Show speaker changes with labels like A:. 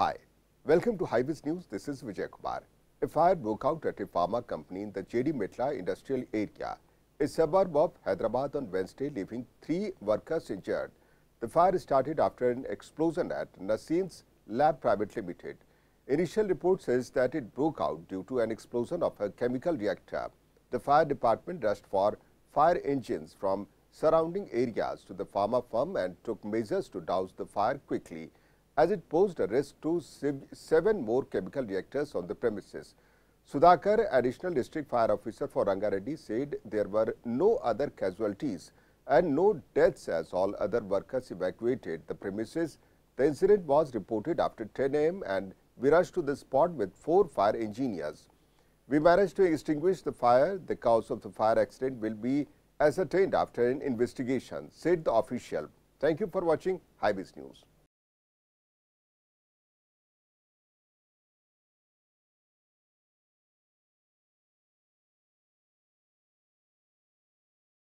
A: Hi, welcome to Highbiz News. This is Vijay Kumar. A fire broke out at a pharma company in the JD Mitla industrial area, a suburb of Hyderabad on Wednesday, leaving three workers injured. The fire started after an explosion at Nasim's Lab Private Limited. Initial report says that it broke out due to an explosion of a chemical reactor. The fire department rushed for fire engines from surrounding areas to the pharma firm and took measures to douse the fire quickly as it posed a risk to seven more chemical reactors on the premises. Sudhakar, additional district fire officer for Rangareddy, said there were no other casualties and no deaths as all other workers evacuated the premises. The incident was reported after 10 am and we rushed to the spot with four fire engineers. We managed to extinguish the fire. The cause of the fire accident will be ascertained after an investigation, said the official. Thank you for watching Highways News.